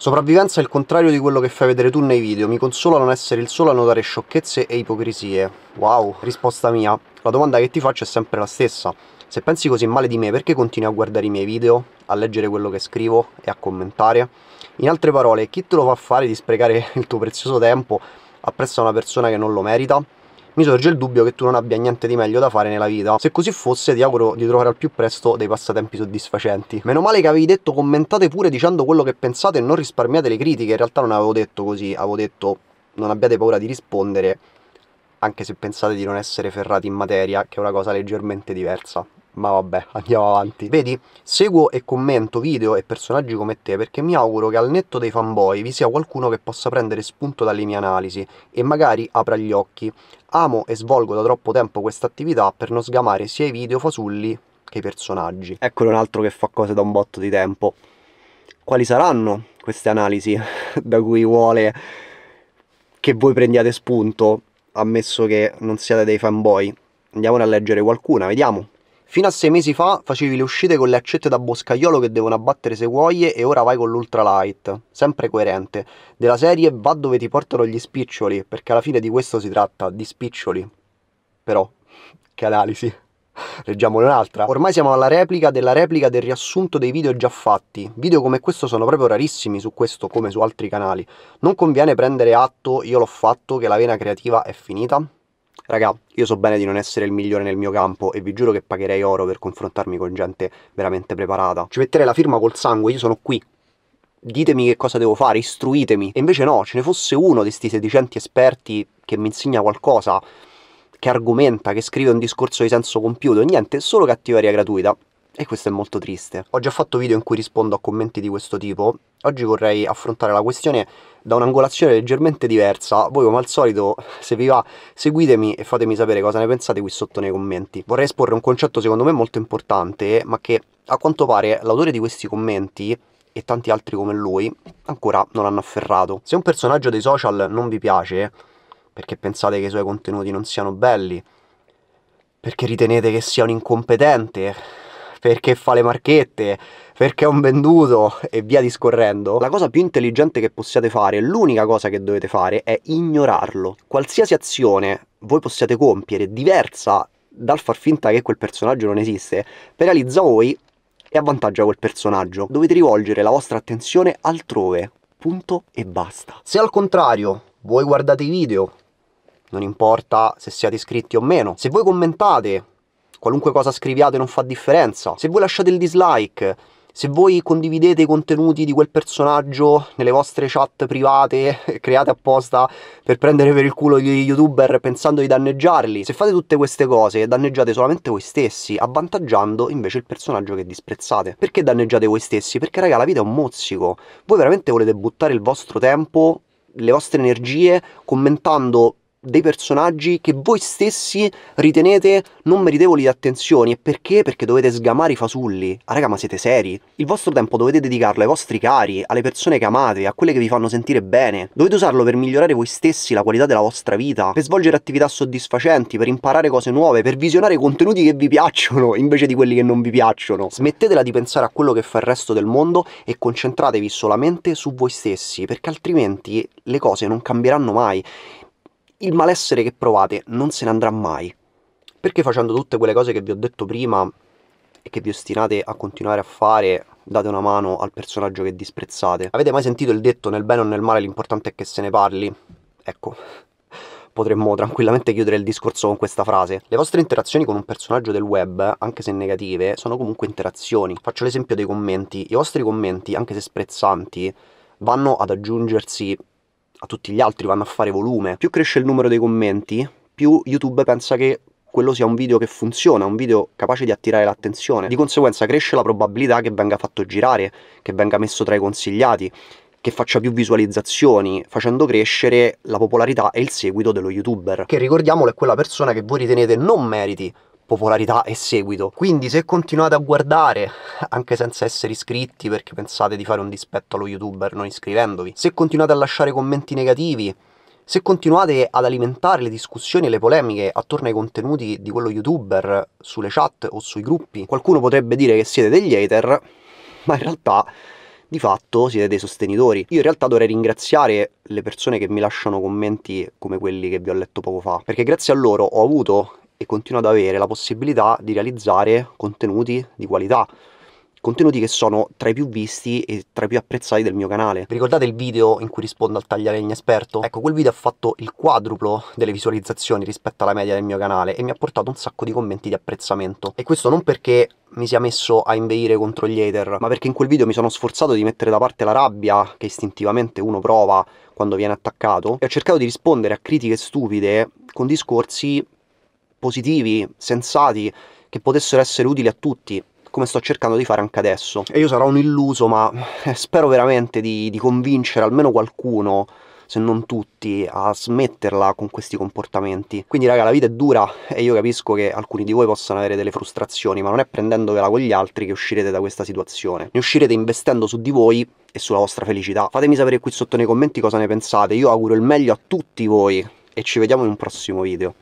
Sopravvivenza è il contrario di quello che fai vedere tu nei video, mi consola non essere il solo a notare sciocchezze e ipocrisie. Wow, risposta mia. La domanda che ti faccio è sempre la stessa. Se pensi così male di me, perché continui a guardare i miei video, a leggere quello che scrivo e a commentare? In altre parole, chi te lo fa fare di sprecare il tuo prezioso tempo appresso a una persona che non lo merita? mi sorge il dubbio che tu non abbia niente di meglio da fare nella vita. Se così fosse ti auguro di trovare al più presto dei passatempi soddisfacenti. Meno male che avevi detto commentate pure dicendo quello che pensate e non risparmiate le critiche, in realtà non avevo detto così, avevo detto non abbiate paura di rispondere, anche se pensate di non essere ferrati in materia, che è una cosa leggermente diversa ma vabbè, andiamo avanti. Vedi, seguo e commento video e personaggi come te perché mi auguro che al netto dei fanboy vi sia qualcuno che possa prendere spunto dalle mie analisi e magari apra gli occhi. Amo e svolgo da troppo tempo questa attività per non sgamare sia i video fasulli che i personaggi. Eccolo un altro che fa cose da un botto di tempo. Quali saranno queste analisi da cui vuole che voi prendiate spunto, ammesso che non siate dei fanboy? Andiamone a leggere qualcuna, vediamo. Fino a sei mesi fa facevi le uscite con le accette da boscaiolo che devono abbattere seguoie e ora vai con l'ultralight. Sempre coerente. Della serie va dove ti portano gli spiccioli, perché alla fine di questo si tratta, di spiccioli. Però, che analisi. Leggiamone un'altra. Ormai siamo alla replica della replica del riassunto dei video già fatti. Video come questo sono proprio rarissimi su questo come su altri canali. Non conviene prendere atto, io l'ho fatto, che la vena creativa è finita? Raga, io so bene di non essere il migliore nel mio campo e vi giuro che pagherei oro per confrontarmi con gente veramente preparata. Ci metterei la firma col sangue, io sono qui. Ditemi che cosa devo fare, istruitemi. E invece no, ce ne fosse uno di questi sedicenti esperti che mi insegna qualcosa, che argomenta, che scrive un discorso di senso compiuto, niente, solo cattiveria gratuita. E questo è molto triste. Ho già fatto video in cui rispondo a commenti di questo tipo. Oggi vorrei affrontare la questione da un'angolazione leggermente diversa. Voi come al solito, se vi va, seguitemi e fatemi sapere cosa ne pensate qui sotto nei commenti. Vorrei esporre un concetto secondo me molto importante, ma che a quanto pare l'autore di questi commenti e tanti altri come lui ancora non hanno afferrato. Se un personaggio dei social non vi piace, perché pensate che i suoi contenuti non siano belli, perché ritenete che sia un incompetente, perché fa le marchette, perché è un venduto e via discorrendo. La cosa più intelligente che possiate fare, l'unica cosa che dovete fare è ignorarlo. Qualsiasi azione voi possiate compiere diversa dal far finta che quel personaggio non esiste, penalizza voi e avvantaggia quel personaggio. Dovete rivolgere la vostra attenzione altrove, punto e basta. Se al contrario voi guardate i video, non importa se siate iscritti o meno, se voi commentate qualunque cosa scriviate non fa differenza. Se voi lasciate il dislike, se voi condividete i contenuti di quel personaggio nelle vostre chat private, create apposta per prendere per il culo gli youtuber pensando di danneggiarli, se fate tutte queste cose danneggiate solamente voi stessi, avvantaggiando invece il personaggio che disprezzate. Perché danneggiate voi stessi? Perché raga la vita è un mozzico. Voi veramente volete buttare il vostro tempo, le vostre energie commentando dei personaggi che voi stessi ritenete non meritevoli di attenzioni. E perché? Perché dovete sgamare i fasulli. Ah, raga, ma siete seri? Il vostro tempo dovete dedicarlo ai vostri cari, alle persone che amate, a quelle che vi fanno sentire bene. Dovete usarlo per migliorare voi stessi la qualità della vostra vita, per svolgere attività soddisfacenti, per imparare cose nuove, per visionare contenuti che vi piacciono invece di quelli che non vi piacciono. Smettetela di pensare a quello che fa il resto del mondo e concentratevi solamente su voi stessi, perché altrimenti le cose non cambieranno mai il malessere che provate non se ne andrà mai. Perché facendo tutte quelle cose che vi ho detto prima e che vi ostinate a continuare a fare, date una mano al personaggio che disprezzate. Avete mai sentito il detto nel bene o nel male l'importante è che se ne parli? Ecco, potremmo tranquillamente chiudere il discorso con questa frase. Le vostre interazioni con un personaggio del web, anche se negative, sono comunque interazioni. Faccio l'esempio dei commenti. I vostri commenti, anche se sprezzanti, vanno ad aggiungersi a tutti gli altri vanno a fare volume. Più cresce il numero dei commenti, più YouTube pensa che quello sia un video che funziona, un video capace di attirare l'attenzione. Di conseguenza cresce la probabilità che venga fatto girare, che venga messo tra i consigliati, che faccia più visualizzazioni, facendo crescere la popolarità e il seguito dello youtuber. Che ricordiamolo è quella persona che voi ritenete non meriti popolarità e seguito. Quindi se continuate a guardare, anche senza essere iscritti perché pensate di fare un dispetto allo youtuber non iscrivendovi, se continuate a lasciare commenti negativi, se continuate ad alimentare le discussioni e le polemiche attorno ai contenuti di quello youtuber sulle chat o sui gruppi, qualcuno potrebbe dire che siete degli hater, ma in realtà di fatto siete dei sostenitori. Io in realtà dovrei ringraziare le persone che mi lasciano commenti come quelli che vi ho letto poco fa, perché grazie a loro ho avuto e continuo ad avere la possibilità di realizzare contenuti di qualità contenuti che sono tra i più visti e tra i più apprezzati del mio canale. Vi ricordate il video in cui rispondo al taglialegna esperto? Ecco, quel video ha fatto il quadruplo delle visualizzazioni rispetto alla media del mio canale e mi ha portato un sacco di commenti di apprezzamento. E questo non perché mi sia messo a inveire contro gli hater, ma perché in quel video mi sono sforzato di mettere da parte la rabbia che istintivamente uno prova quando viene attaccato e ho cercato di rispondere a critiche stupide con discorsi positivi, sensati, che potessero essere utili a tutti, come sto cercando di fare anche adesso. E io sarò un illuso, ma eh, spero veramente di, di convincere almeno qualcuno se non tutti, a smetterla con questi comportamenti. Quindi raga, la vita è dura e io capisco che alcuni di voi possano avere delle frustrazioni, ma non è prendendovela con gli altri che uscirete da questa situazione. Ne uscirete investendo su di voi e sulla vostra felicità. Fatemi sapere qui sotto nei commenti cosa ne pensate, io auguro il meglio a tutti voi e ci vediamo in un prossimo video.